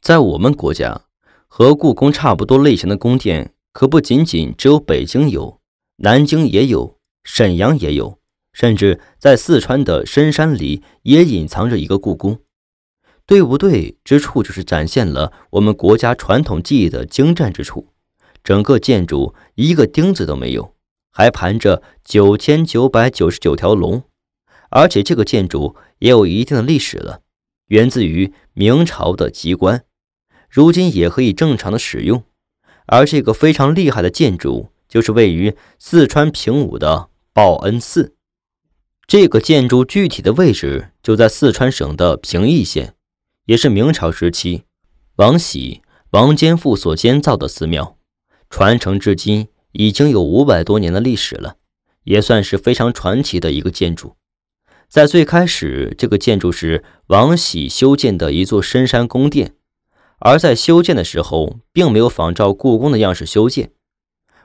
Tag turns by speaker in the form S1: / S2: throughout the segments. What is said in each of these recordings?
S1: 在我们国家，和故宫差不多类型的宫殿，可不仅仅只有北京有，南京也有，沈阳也有，甚至在四川的深山里也隐藏着一个故宫，对不对？之处就是展现了我们国家传统技艺的精湛之处，整个建筑一个钉子都没有，还盘着九千九百九十九条龙，而且这个建筑也有一定的历史了，源自于明朝的机关。如今也可以正常的使用，而这个非常厉害的建筑就是位于四川平武的报恩寺。这个建筑具体的位置就在四川省的平邑县，也是明朝时期王喜、王坚父所建造的寺庙，传承至今已经有五百多年的历史了，也算是非常传奇的一个建筑。在最开始，这个建筑是王喜修建的一座深山宫殿。而在修建的时候，并没有仿照故宫的样式修建。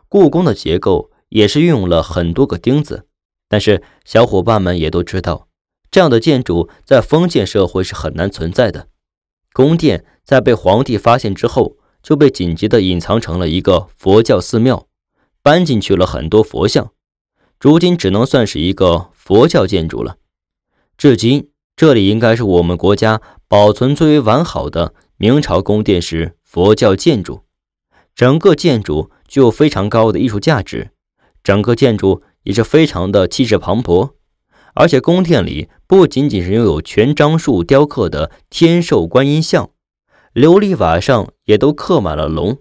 S1: 故宫的结构也是运用了很多个钉子，但是小伙伴们也都知道，这样的建筑在封建社会是很难存在的。宫殿在被皇帝发现之后，就被紧急的隐藏成了一个佛教寺庙，搬进去了很多佛像，如今只能算是一个佛教建筑了。至今，这里应该是我们国家保存最为完好的。明朝宫殿是佛教建筑，整个建筑具有非常高的艺术价值，整个建筑也是非常的气势磅礴。而且宫殿里不仅仅是拥有全樟树雕刻的天寿观音像，琉璃瓦上也都刻满了龙，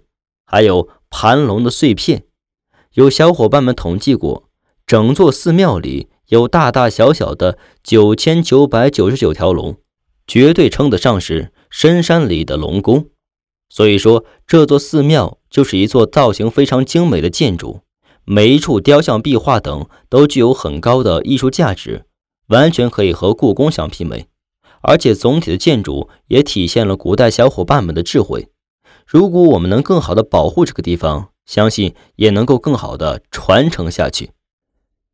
S1: 还有盘龙的碎片。有小伙伴们统计过，整座寺庙里有大大小小的九千九百九十九条龙，绝对称得上是。深山里的龙宫，所以说这座寺庙就是一座造型非常精美的建筑，每一处雕像、壁画等都具有很高的艺术价值，完全可以和故宫相媲美。而且总体的建筑也体现了古代小伙伴们的智慧。如果我们能更好的保护这个地方，相信也能够更好的传承下去。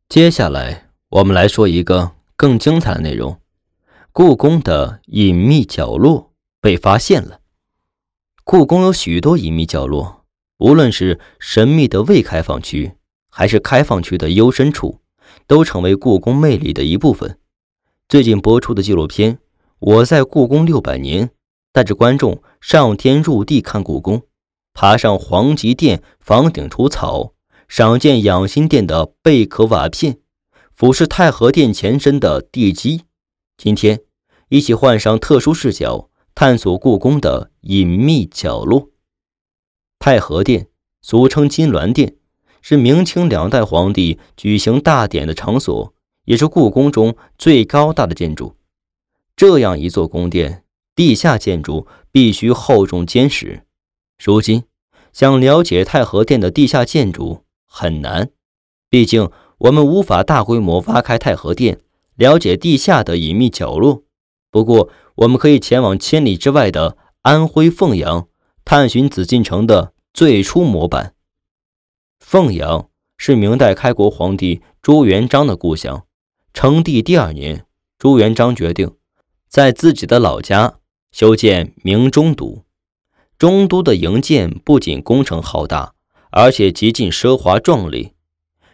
S1: 接下来我们来说一个更精彩的内容：故宫的隐秘角落。被发现了。故宫有许多隐秘角落，无论是神秘的未开放区，还是开放区的幽深处，都成为故宫魅力的一部分。最近播出的纪录片《我在故宫六百年》，带着观众上天入地看故宫，爬上皇极殿房顶除草，赏见养心殿的贝壳瓦片，俯视太和殿前身的地基。今天，一起换上特殊视角。探索故宫的隐秘角落。太和殿，俗称金銮殿，是明清两代皇帝举行大典的场所，也是故宫中最高大的建筑。这样一座宫殿，地下建筑必须厚重坚实。如今，想了解太和殿的地下建筑很难，毕竟我们无法大规模挖开太和殿，了解地下的隐秘角落。不过，我们可以前往千里之外的安徽凤阳，探寻紫禁城的最初模板。凤阳是明代开国皇帝朱元璋的故乡。称帝第二年，朱元璋决定在自己的老家修建明中都。中都的营建不仅工程浩大，而且极尽奢华壮丽。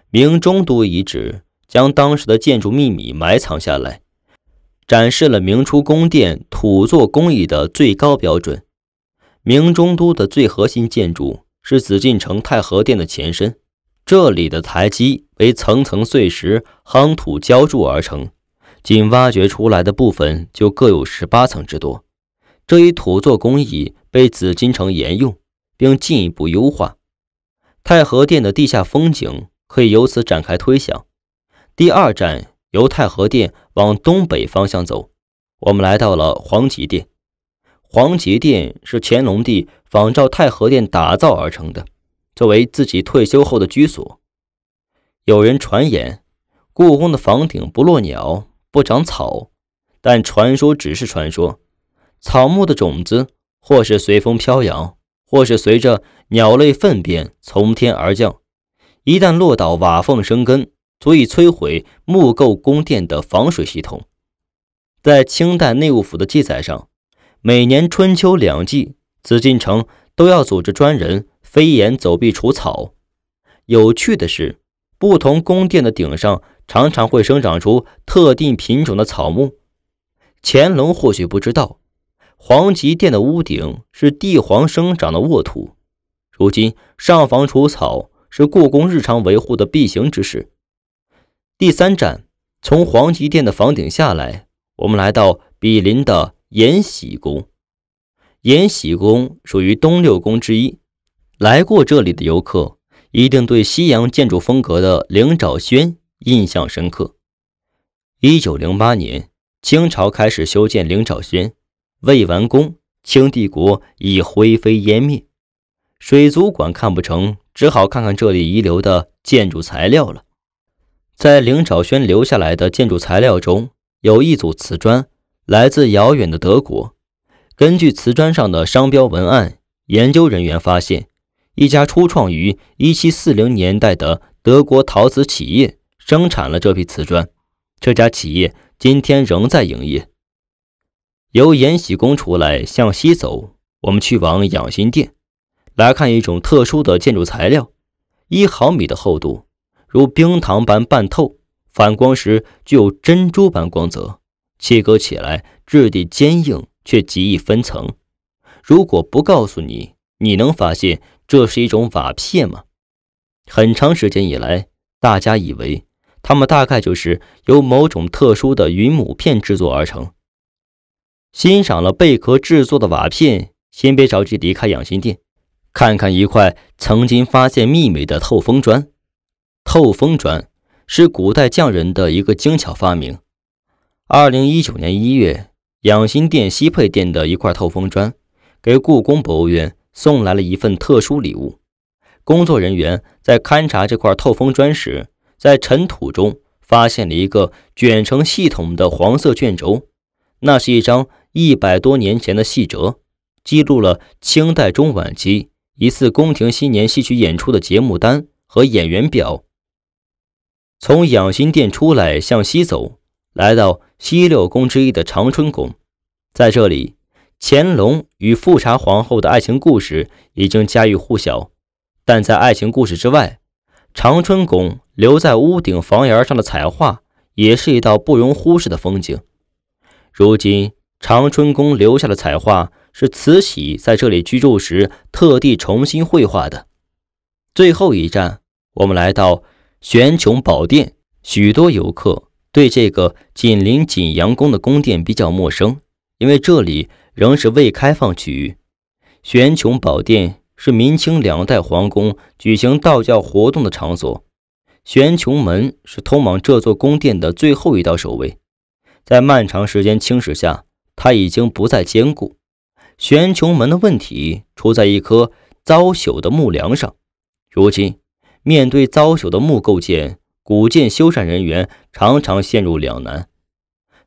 S1: 明中都遗址将当时的建筑秘密埋藏下来。展示了明初宫殿土作工艺的最高标准。明中都的最核心建筑是紫禁城太和殿的前身，这里的台基为层层碎石夯土浇筑而成，仅挖掘出来的部分就各有十八层之多。这一土作工艺被紫禁城沿用并进一步优化。太和殿的地下风景可以由此展开推想。第二站由太和殿。往东北方向走，我们来到了黄极殿。黄极殿是乾隆帝仿照太和殿打造而成的，作为自己退休后的居所。有人传言，故宫的房顶不落鸟，不长草，但传说只是传说。草木的种子或是随风飘扬，或是随着鸟类粪便从天而降，一旦落到瓦缝生根。足以摧毁木构宫殿的防水系统。在清代内务府的记载上，每年春秋两季，紫禁城都要组织专人飞檐走壁除草。有趣的是，不同宫殿的顶上常常会生长出特定品种的草木。乾隆或许不知道，皇极殿的屋顶是帝皇生长的沃土。如今，上房除草是故宫日常维护的必行之事。第三站，从皇极殿的房顶下来，我们来到毗邻的延禧宫。延禧宫属于东六宫之一。来过这里的游客一定对西洋建筑风格的灵沼轩印象深刻。一九零八年，清朝开始修建灵沼轩，未完工，清帝国已灰飞烟灭。水族馆看不成，只好看看这里遗留的建筑材料了。在林兆轩留下来的建筑材料中，有一组瓷砖来自遥远的德国。根据瓷砖上的商标文案，研究人员发现一家初创于1740年代的德国陶瓷企业生产了这批瓷砖。这家企业今天仍在营业。由延禧宫出来向西走，我们去往养心殿，来看一种特殊的建筑材料，一毫米的厚度。如冰糖般半透，反光时具有珍珠般光泽。切割起来质地坚硬，却极易分层。如果不告诉你，你能发现这是一种瓦片吗？很长时间以来，大家以为它们大概就是由某种特殊的云母片制作而成。欣赏了贝壳制作的瓦片，先别着急离开养心殿，看看一块曾经发现秘密的透风砖。透风砖是古代匠人的一个精巧发明。二零一九年一月，养心殿西配殿的一块透风砖，给故宫博物院送来了一份特殊礼物。工作人员在勘察这块透风砖时，在尘土中发现了一个卷成系统的黄色卷轴，那是一张一百多年前的戏折，记录了清代中晚期一次宫廷新年戏曲演出的节目单和演员表。从养心殿出来，向西走，来到西六宫之一的长春宫。在这里，乾隆与富察皇后的爱情故事已经家喻户晓。但在爱情故事之外，长春宫留在屋顶房檐上的彩画也是一道不容忽视的风景。如今，长春宫留下的彩画是慈禧在这里居住时特地重新绘画的。最后一站，我们来到。玄穹宝殿，许多游客对这个紧邻景阳宫的宫殿比较陌生，因为这里仍是未开放区域。玄穹宝殿是明清两代皇宫举行道教活动的场所。玄穹门是通往这座宫殿的最后一道守卫，在漫长时间侵蚀下，它已经不再坚固。玄穹门的问题出在一颗糟朽的木梁上，如今。面对糟朽的木构件，古建修缮人员常常陷入两难。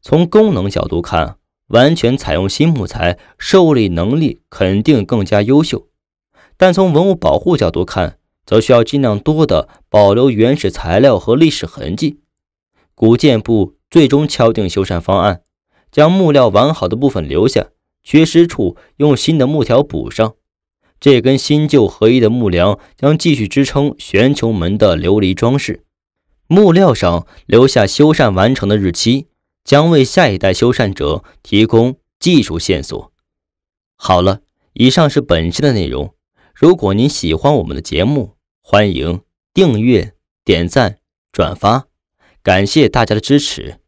S1: 从功能角度看，完全采用新木材，受力能力肯定更加优秀；但从文物保护角度看，则需要尽量多的保留原始材料和历史痕迹。古建部最终敲定修缮方案，将木料完好的部分留下，缺失处用新的木条补上。这根新旧合一的木梁将继续支撑悬球门的琉璃装饰，木料上留下修缮完成的日期，将为下一代修缮者提供技术线索。好了，以上是本期的内容。如果您喜欢我们的节目，欢迎订阅、点赞、转发，感谢大家的支持。